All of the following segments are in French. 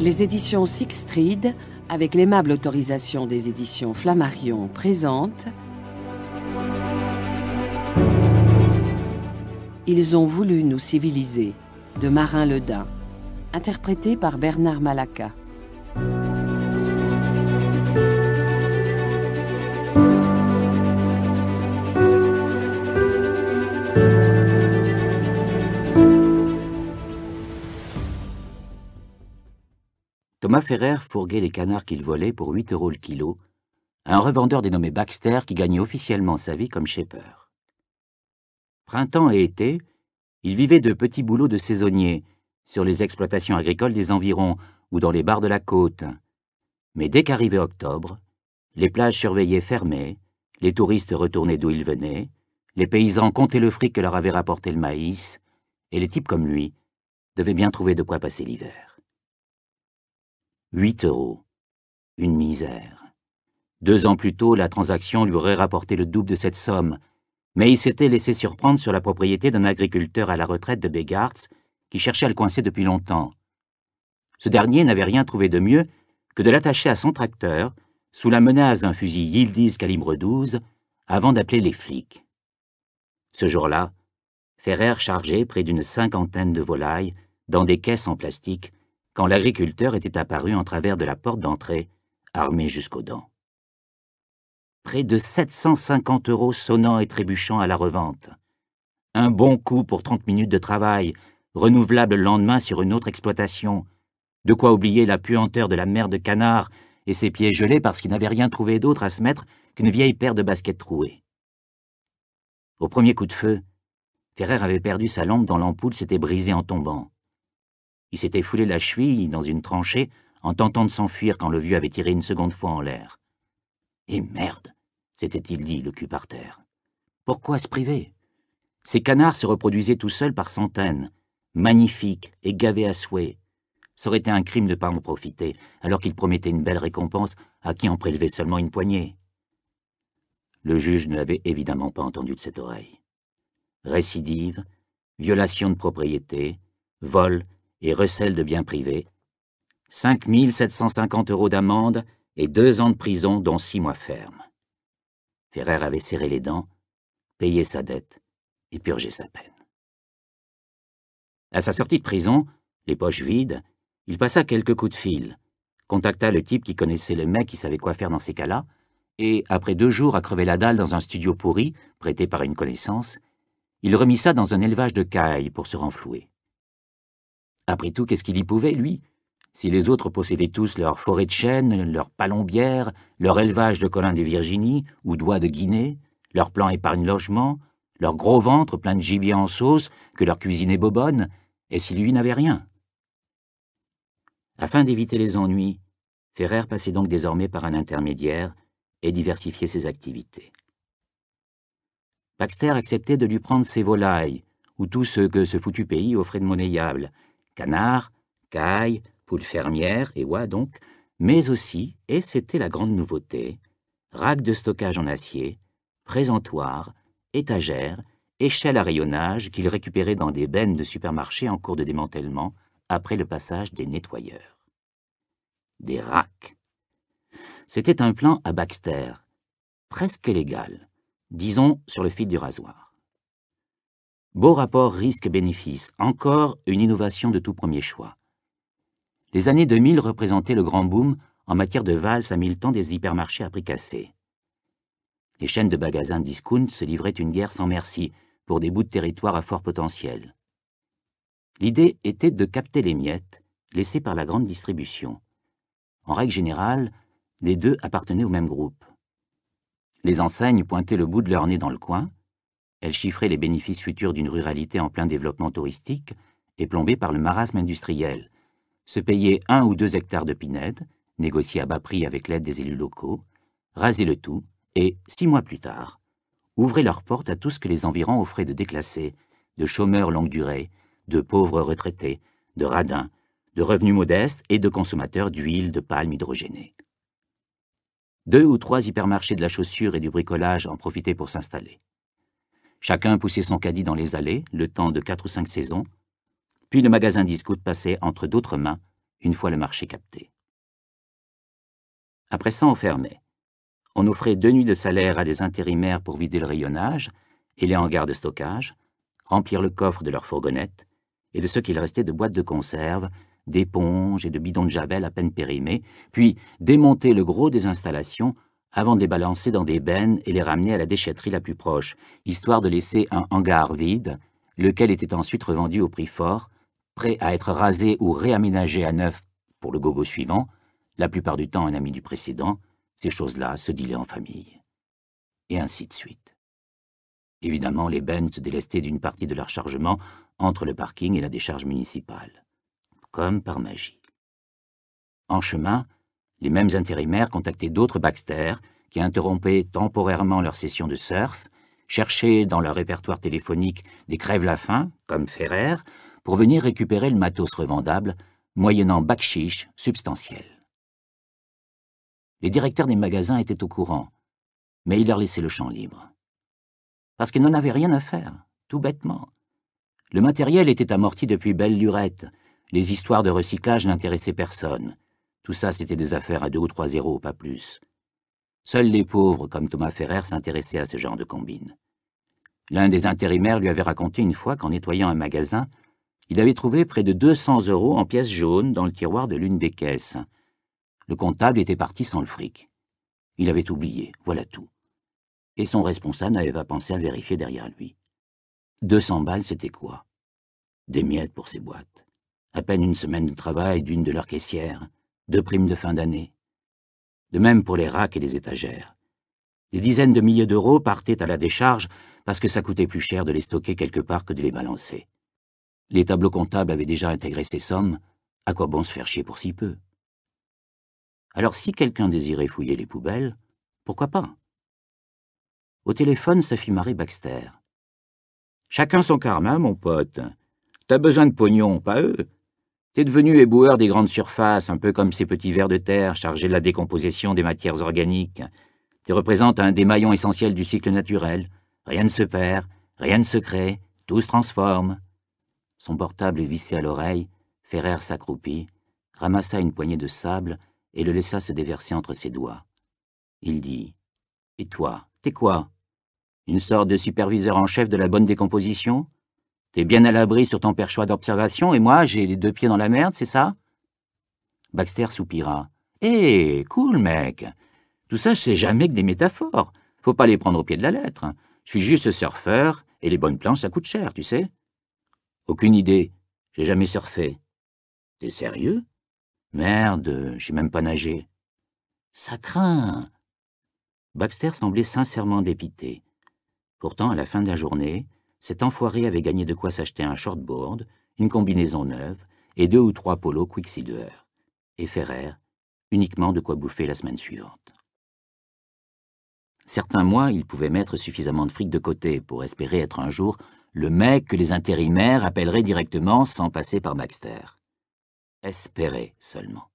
Les éditions Street avec l'aimable autorisation des éditions Flammarion, présentent Ils ont voulu nous civiliser, de Marin Ledin, interprété par Bernard Malacca. Ma Ferrer fourguait les canards qu'il volait pour 8 euros le kilo à un revendeur dénommé Baxter qui gagnait officiellement sa vie comme shaper. Printemps et été, il vivait de petits boulots de saisonnier sur les exploitations agricoles des environs ou dans les bars de la côte. Mais dès qu'arrivait octobre, les plages surveillaient fermées, les touristes retournaient d'où ils venaient, les paysans comptaient le fric que leur avait rapporté le maïs, et les types comme lui devaient bien trouver de quoi passer l'hiver. 8 euros. Une misère. Deux ans plus tôt, la transaction lui aurait rapporté le double de cette somme, mais il s'était laissé surprendre sur la propriété d'un agriculteur à la retraite de Begartz qui cherchait à le coincer depuis longtemps. Ce dernier n'avait rien trouvé de mieux que de l'attacher à son tracteur, sous la menace d'un fusil Yildiz calibre 12, avant d'appeler les flics. Ce jour-là, Ferrer chargeait près d'une cinquantaine de volailles dans des caisses en plastique quand l'agriculteur était apparu en travers de la porte d'entrée, armé jusqu'aux dents. Près de 750 euros sonnant et trébuchant à la revente. Un bon coup pour 30 minutes de travail, renouvelable le lendemain sur une autre exploitation. De quoi oublier la puanteur de la mère de canard et ses pieds gelés parce qu'il n'avait rien trouvé d'autre à se mettre qu'une vieille paire de baskets trouées. Au premier coup de feu, Ferrer avait perdu sa lampe dont l'ampoule s'était brisée en tombant. Il s'était foulé la cheville dans une tranchée en tentant de s'enfuir quand le vieux avait tiré une seconde fois en l'air. Et merde s'était-il dit, le cul par terre. Pourquoi se priver Ces canards se reproduisaient tout seuls par centaines, magnifiques et gavés à souhait. Ça aurait été un crime de ne pas en profiter, alors qu'il promettait une belle récompense à qui en prélevait seulement une poignée. Le juge ne l'avait évidemment pas entendu de cette oreille. Récidive, violation de propriété, vol et recel de biens privés, 5 750 euros d'amende et deux ans de prison, dont six mois ferme. Ferrer avait serré les dents, payé sa dette et purgé sa peine. À sa sortie de prison, les poches vides, il passa quelques coups de fil, contacta le type qui connaissait le mec qui savait quoi faire dans ces cas-là, et, après deux jours à crever la dalle dans un studio pourri, prêté par une connaissance, il remit ça dans un élevage de cailles pour se renflouer. Après tout, qu'est-ce qu'il y pouvait, lui Si les autres possédaient tous leurs forêts de chênes, leurs palombières, leur élevage de colin de Virginie ou d'oies de Guinée, leur plan épargne-logement, leur gros ventre plein de gibier en sauce que leur cuisine est bobonne, et si lui n'avait rien Afin d'éviter les ennuis, Ferrer passait donc désormais par un intermédiaire et diversifiait ses activités. Baxter acceptait de lui prendre ses volailles, ou tout ce que ce foutu pays offrait de monnayable, canards, cailles, poules fermières et oies donc, mais aussi, et c'était la grande nouveauté, racks de stockage en acier, présentoirs, étagères, échelles à rayonnage qu'il récupérait dans des bennes de supermarché en cours de démantèlement après le passage des nettoyeurs. Des racks. C'était un plan à Baxter, presque légal, disons sur le fil du rasoir. Beau rapport risque-bénéfice, encore une innovation de tout premier choix. Les années 2000 représentaient le grand boom en matière de valse à mille temps des hypermarchés à prix cassés. Les chaînes de magasins discount se livraient une guerre sans merci pour des bouts de territoire à fort potentiel. L'idée était de capter les miettes laissées par la grande distribution. En règle générale, les deux appartenaient au même groupe. Les enseignes pointaient le bout de leur nez dans le coin, elle chiffrait les bénéfices futurs d'une ruralité en plein développement touristique et plombée par le marasme industriel. Se payer un ou deux hectares de pinèdes, négocier à bas prix avec l'aide des élus locaux, raser le tout, et, six mois plus tard, ouvrir leurs portes à tout ce que les environs offraient de déclassés, de chômeurs longue durée, de pauvres retraités, de radins, de revenus modestes et de consommateurs d'huile de palme hydrogénée. Deux ou trois hypermarchés de la chaussure et du bricolage en profitaient pour s'installer. Chacun poussait son caddie dans les allées, le temps de quatre ou cinq saisons, puis le magasin discoute passait entre d'autres mains une fois le marché capté. Après ça, on fermait. On offrait deux nuits de salaire à des intérimaires pour vider le rayonnage et les hangars de stockage, remplir le coffre de leurs fourgonnettes et de ce qu'il restait de boîtes de conserve, d'éponges et de bidons de javel à peine périmés, puis démonter le gros des installations avant de les balancer dans des bennes et les ramener à la déchetterie la plus proche, histoire de laisser un hangar vide, lequel était ensuite revendu au prix fort, prêt à être rasé ou réaménagé à neuf pour le gogo suivant, la plupart du temps un ami du précédent, ces choses-là se dilaient en famille. Et ainsi de suite. Évidemment, les bennes se délestaient d'une partie de leur chargement entre le parking et la décharge municipale. Comme par magie. En chemin, les mêmes intérimaires contactaient d'autres Baxter qui interrompaient temporairement leur session de surf, cherchaient dans leur répertoire téléphonique des crèves-la-faim, comme Ferrer, pour venir récupérer le matos revendable, moyennant bacchiche substantiel. Les directeurs des magasins étaient au courant, mais ils leur laissaient le champ libre. Parce qu'ils n'en avaient rien à faire, tout bêtement. Le matériel était amorti depuis belle lurette, les histoires de recyclage n'intéressaient personne, tout ça, c'était des affaires à deux ou trois zéros, pas plus. Seuls les pauvres, comme Thomas Ferrer, s'intéressaient à ce genre de combine. L'un des intérimaires lui avait raconté une fois qu'en nettoyant un magasin, il avait trouvé près de 200 euros en pièces jaunes dans le tiroir de l'une des caisses. Le comptable était parti sans le fric. Il avait oublié, voilà tout. Et son responsable n'avait pas pensé à vérifier derrière lui. 200 balles, c'était quoi Des miettes pour ses boîtes. À peine une semaine de travail d'une de leurs caissières deux primes de fin d'année. De même pour les racks et les étagères. Des dizaines de milliers d'euros partaient à la décharge parce que ça coûtait plus cher de les stocker quelque part que de les balancer. Les tableaux comptables avaient déjà intégré ces sommes, à quoi bon se faire chier pour si peu Alors si quelqu'un désirait fouiller les poubelles, pourquoi pas Au téléphone, ça fit Baxter. Chacun son karma, mon pote. T'as besoin de pognon, pas eux. T'es devenu éboueur des grandes surfaces, un peu comme ces petits vers de terre chargés de la décomposition des matières organiques. Tu représentes un des maillons essentiels du cycle naturel. Rien ne se perd, rien ne se crée, tout se transforme. Son portable vissé à l'oreille, Ferrer s'accroupit, ramassa une poignée de sable et le laissa se déverser entre ses doigts. Il dit « Et toi, t'es quoi Une sorte de superviseur en chef de la bonne décomposition T'es bien à l'abri sur ton perchoir d'observation et moi, j'ai les deux pieds dans la merde, c'est ça Baxter soupira. Hé, eh, cool, mec Tout ça, c'est jamais que des métaphores. Faut pas les prendre au pied de la lettre. Je suis juste surfeur et les bonnes planches, ça coûte cher, tu sais. Aucune idée. J'ai jamais surfé. T'es sérieux Merde, j'ai même pas nagé. Ça craint Baxter semblait sincèrement dépité. Pourtant, à la fin de la journée, cet enfoiré avait gagné de quoi s'acheter un shortboard, une combinaison neuve et deux ou trois polos Quicksilver. Et Ferrer, uniquement de quoi bouffer la semaine suivante. Certains mois, il pouvait mettre suffisamment de fric de côté pour espérer être un jour le mec que les intérimaires appelleraient directement sans passer par Baxter. Espérer seulement.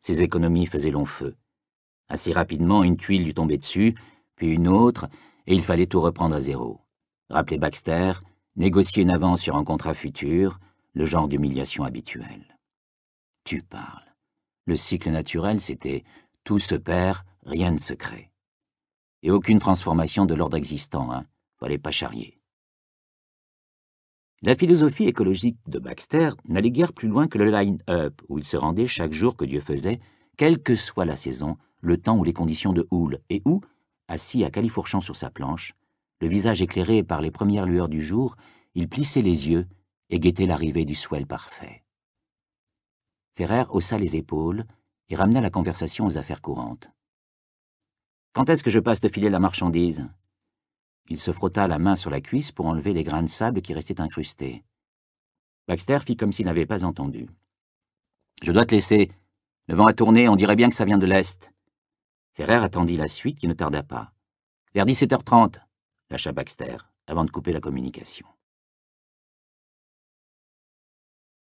Ses économies faisaient long feu. Assez rapidement, une tuile lui tombait dessus, puis une autre, et il fallait tout reprendre à zéro rappeler Baxter, négocier une avance sur un contrat futur, le genre d'humiliation habituelle. Tu parles. Le cycle naturel, c'était tout se perd, rien ne se crée. Et aucune transformation de l'ordre existant, hein. Fallait pas charrier. La philosophie écologique de Baxter n'allait guère plus loin que le line-up, où il se rendait chaque jour que Dieu faisait, quelle que soit la saison, le temps ou les conditions de houle, et où, assis à califourchon sur sa planche, le visage éclairé par les premières lueurs du jour, il plissait les yeux et guettait l'arrivée du swell parfait. Ferrer haussa les épaules et ramena la conversation aux affaires courantes. « Quand est-ce que je passe te filer la marchandise ?» Il se frotta la main sur la cuisse pour enlever les grains de sable qui restaient incrustés. Baxter fit comme s'il n'avait pas entendu. « Je dois te laisser. Le vent a tourné, on dirait bien que ça vient de l'Est. » Ferrer attendit la suite qui ne tarda pas. « Vers 17h30 lâcha Baxter, avant de couper la communication.